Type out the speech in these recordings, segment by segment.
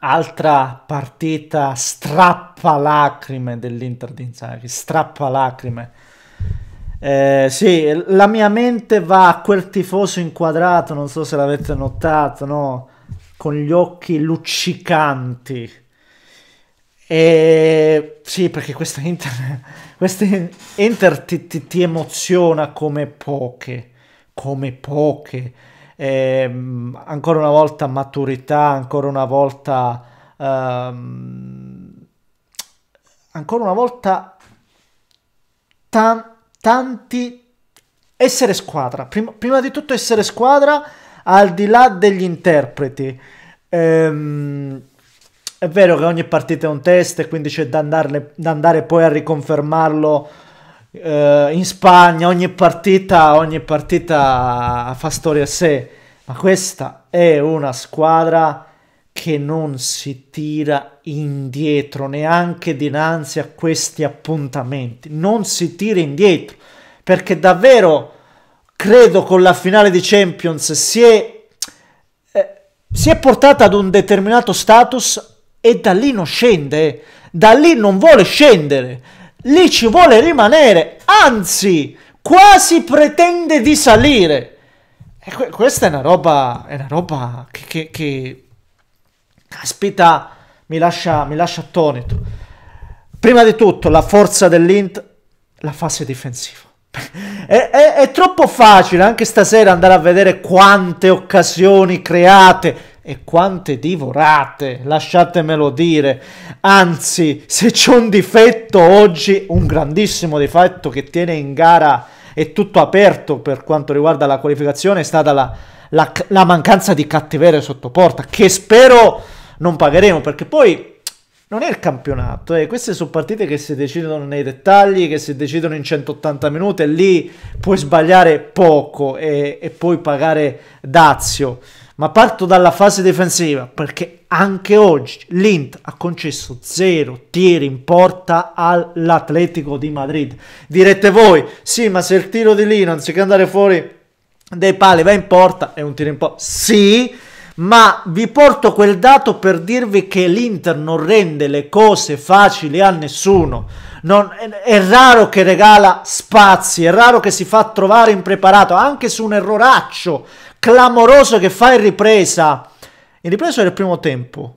Altra partita strappa lacrime dell'Inter di Inzaghi, strappa lacrime. Eh, sì, la mia mente va a quel tifoso inquadrato, non so se l'avete notato, no? Con gli occhi luccicanti. E sì, perché questa Inter, questa Inter ti, ti, ti emoziona come poche, come poche ehm, ancora una volta maturità, ancora una volta... Ehm, ancora una volta tan, tanti... essere squadra, prima, prima di tutto essere squadra al di là degli interpreti. Ehm, è vero che ogni partita è un test e quindi c'è da, andarne, da andare poi a riconfermarlo eh, in Spagna ogni partita, ogni partita fa storia a sé, ma questa è una squadra che non si tira indietro neanche dinanzi a questi appuntamenti, non si tira indietro perché davvero credo con la finale di Champions si è, eh, si è portata ad un determinato status e da lì non scende, eh. da lì non vuole scendere lì ci vuole rimanere, anzi, quasi pretende di salire. E que questa è una roba, è una roba che, che, che... caspita, mi lascia, mi lascia attonito. Prima di tutto, la forza dell'Int, la fase difensiva. È, è, è, troppo facile anche stasera andare a vedere quante occasioni create e quante divorate, lasciatemelo dire. Anzi, se c'è un difetto oggi, un grandissimo difetto che tiene in gara e tutto aperto per quanto riguarda la qualificazione è stata la, la, la mancanza di cattiveria sotto porta, che spero non pagheremo perché poi non è il campionato, eh. queste sono partite che si decidono nei dettagli, che si decidono in 180 minuti e lì puoi sbagliare poco eh, e, e poi pagare dazio. Ma parto dalla fase difensiva perché anche oggi l'Int ha concesso zero tiri in porta all'Atletico di Madrid. Direte voi, sì, ma se il tiro di lì anziché andare fuori dei pali va in porta, è un tiro in porta. Sì, ma vi porto quel dato per dirvi che l'Inter non rende le cose facili a nessuno. Non, è, è, raro che regala spazi, è raro che si fa trovare impreparato, anche su un erroraccio clamoroso che fa in ripresa. In ripresa del primo tempo.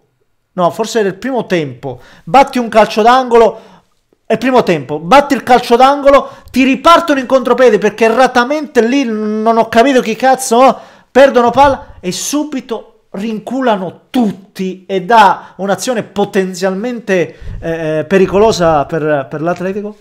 No, forse del primo tempo. Batti un calcio d'angolo. È primo tempo, batti il calcio d'angolo, ti ripartono in contropiede perché erratamente lì non ho capito chi cazzo, no? Oh, perdono palla e subito rinculano tutti e dà un'azione potenzialmente eh, eh pericolosa per, per l'Atletico?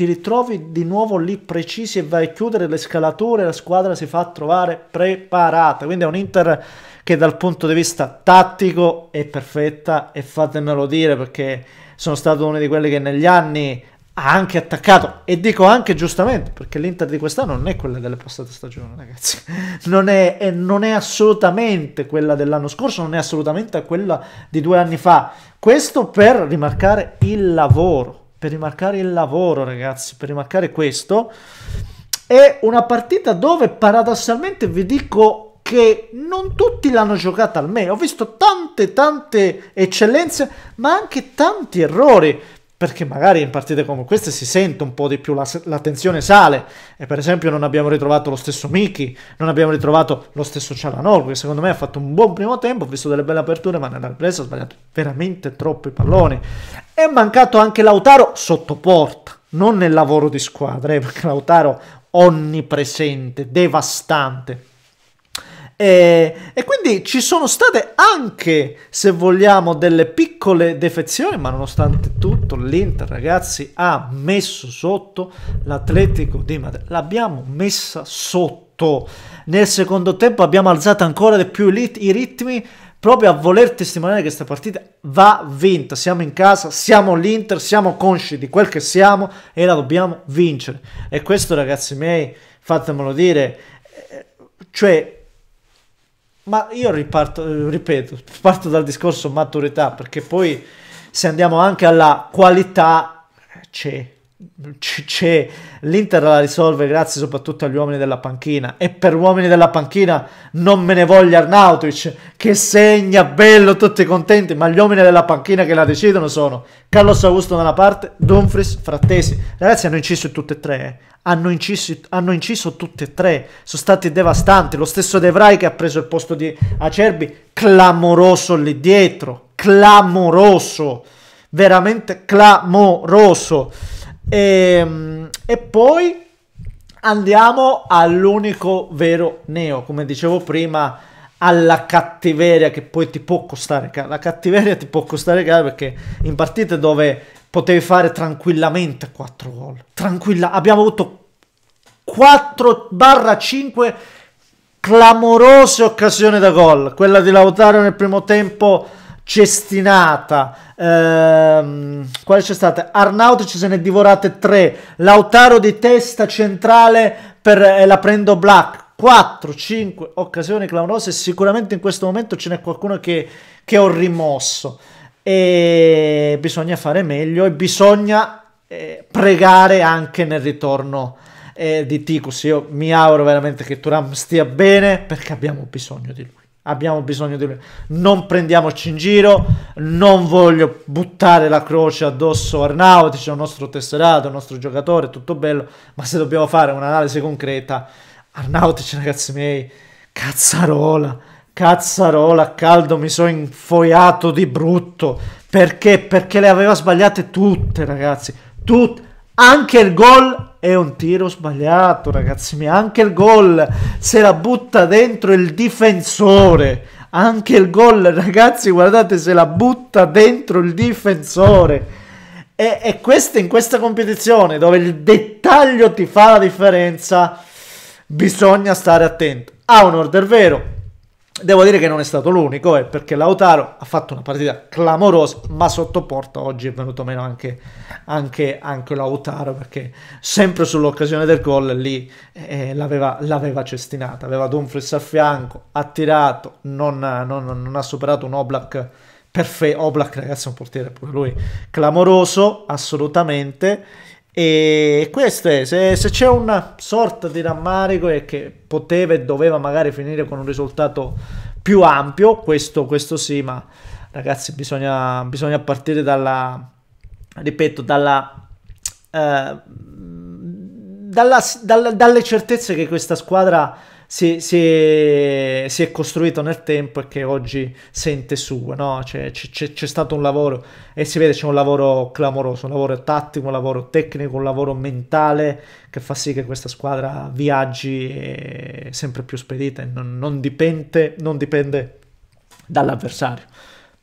ti ritrovi di nuovo lì precisi e vai a chiudere le scalature, la squadra si fa trovare preparata. Quindi è un Inter che dal punto di vista tattico è perfetta e fatemelo dire perché sono stato uno di quelli che negli anni ha anche attaccato e dico anche giustamente perché l'Inter di quest'anno non è quella delle passate stagioni ragazzi non è, è, non è assolutamente quella dell'anno scorso non è assolutamente quella di due anni fa questo per rimarcare il lavoro per rimarcare il lavoro, ragazzi, per rimarcare questo. È una partita dove paradossalmente vi dico che non tutti l'hanno giocata al meglio. Ho visto tante, tante eccellenze, ma anche tanti errori perché magari in partite come queste si sente un po' di più, la, la, tensione sale e per esempio non abbiamo ritrovato lo stesso Miki, non abbiamo ritrovato lo stesso Cialanol che secondo me ha fatto un buon primo tempo, ho visto delle belle aperture ma nella ripresa ha sbagliato veramente troppi palloni. È mancato anche Lautaro sotto porta, non nel lavoro di squadra, eh, perché Lautaro onnipresente, devastante, e, e, quindi ci sono state anche, se vogliamo, delle piccole defezioni, ma nonostante tutto l'Inter, ragazzi, ha messo sotto l'Atletico di Madrid. L'abbiamo messa sotto. Nel secondo tempo abbiamo alzato ancora di più i ritmi proprio a voler testimoniare che questa partita va vinta. Siamo in casa, siamo l'Inter, siamo consci di quel che siamo e la dobbiamo vincere. E questo, ragazzi miei, fatemelo dire, eh, cioè ma io riparto, eh, ripeto, parto dal discorso maturità, perché poi se andiamo anche alla qualità c'è c'è l'Inter la risolve grazie soprattutto agli uomini della panchina e per uomini della panchina non me ne voglia Arnautic che segna bello tutti contenti ma gli uomini della panchina che la decidono sono Carlos Augusto da una parte Dumfries Frattesi ragazzi hanno inciso tutte e tre eh. hanno, inciso, hanno inciso tutte e tre sono stati devastanti lo stesso De Vrij che ha preso il posto di Acerbi clamoroso lì dietro clamoroso veramente clamoroso e, ehm, e poi andiamo all'unico vero neo, come dicevo prima, alla cattiveria che poi ti può costare cara. La cattiveria ti può costare caro perché in partite dove potevi fare tranquillamente 4 gol, tranquilla, abbiamo avuto 4-5 clamorose occasioni da gol. Quella di Lautaro nel primo tempo cestinata. Ehm, quale c'è stata? Arnaut ci se ne divorate 3. Lautaro di testa centrale per eh, la prendo Black. 4, 5 occasioni clamorose. Sicuramente in questo momento ce n'è qualcuno che, che ho rimosso. E bisogna fare meglio e bisogna eh, pregare anche nel ritorno eh, di Ticus. Io mi auguro veramente che Turam stia bene perché abbiamo bisogno di lui abbiamo bisogno di lui. Non prendiamoci in giro, non voglio buttare la croce addosso a Arnautic, è un nostro tesserato, il nostro giocatore, tutto bello, ma se dobbiamo fare un'analisi concreta, Arnautic, ragazzi miei, cazzarola, cazzarola, caldo, mi sono infoiato di brutto. Perché? Perché le aveva sbagliate tutte, ragazzi, tutte. Anche il gol è un tiro sbagliato, ragazzi miei. Anche il gol se la butta dentro il difensore. Anche il gol, ragazzi, guardate, se la butta dentro il difensore. E, e questo in questa competizione dove il dettaglio ti fa la differenza, bisogna stare attenti. Ha un order vero, Devo dire che non è stato l'unico, eh, perché Lautaro ha fatto una partita clamorosa, ma sotto porta oggi è venuto meno anche, anche, anche Lautaro, perché sempre sull'occasione del gol lì eh, l'aveva, l'aveva, cestinata, aveva Dumfries a fianco, ha tirato, non, non, non ha superato un Oblak perfetto, Oblak ragazzi è un portiere pure lui, clamoroso assolutamente, e questo è, se, se c'è una sorta di rammarico e che poteva e doveva magari finire con un risultato più ampio, questo, questo sì, ma ragazzi bisogna, bisogna partire dalla, ripeto, dalla, eh, dalla, dalla, dalle certezze che questa squadra si, si, è, si, è, costruito nel tempo e che oggi sente suo. No? Cioè, c'è, c'è, c'è, stato un lavoro e si vede c'è un lavoro clamoroso, un lavoro tattico, un lavoro tecnico, un lavoro mentale che fa sì che questa squadra viaggi eh, sempre più spedita e non, non, dipende, non dipende dall'avversario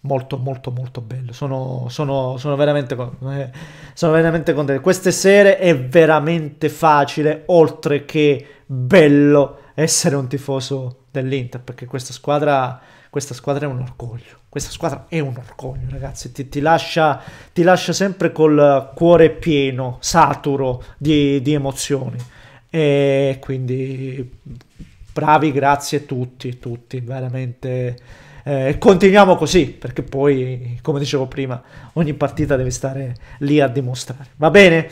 molto molto molto bello sono, sono, sono, veramente, eh, sono veramente contento queste sere è veramente facile oltre che bello essere un tifoso dell'Inter perché questa squadra, questa squadra è un orgoglio. Questa squadra è un orgoglio, ragazzi. Ti, ti, lascia, ti lascia, sempre col cuore pieno, saturo di, di emozioni. E quindi bravi, grazie a tutti, tutti, veramente. Eh, continuiamo così, perché poi, come dicevo prima, ogni partita deve stare lì a dimostrare. Va bene?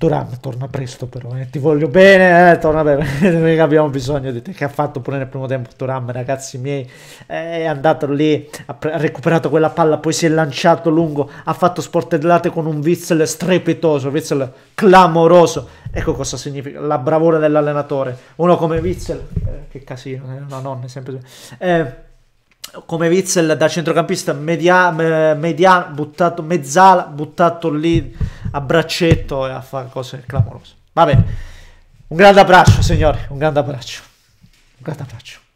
Turam torna presto però, eh. ti voglio bene, eh, torna bene, abbiamo bisogno di te, che ha fatto pure nel primo tempo Turam, ragazzi miei, eh, è andato lì, ha, ha, recuperato quella palla, poi si è lanciato lungo, ha fatto sportellate con un Witzel strepitoso, Witzel clamoroso, ecco cosa significa la bravura dell'allenatore, uno come Witzel, eh, che casino, eh, la nonna è sempre... Eh, come Witzel da centrocampista media, media buttato, mezzala buttato lì a braccetto e a fare cose clamorose. Va bene, un grande abbraccio signori, un grande abbraccio, un grande abbraccio.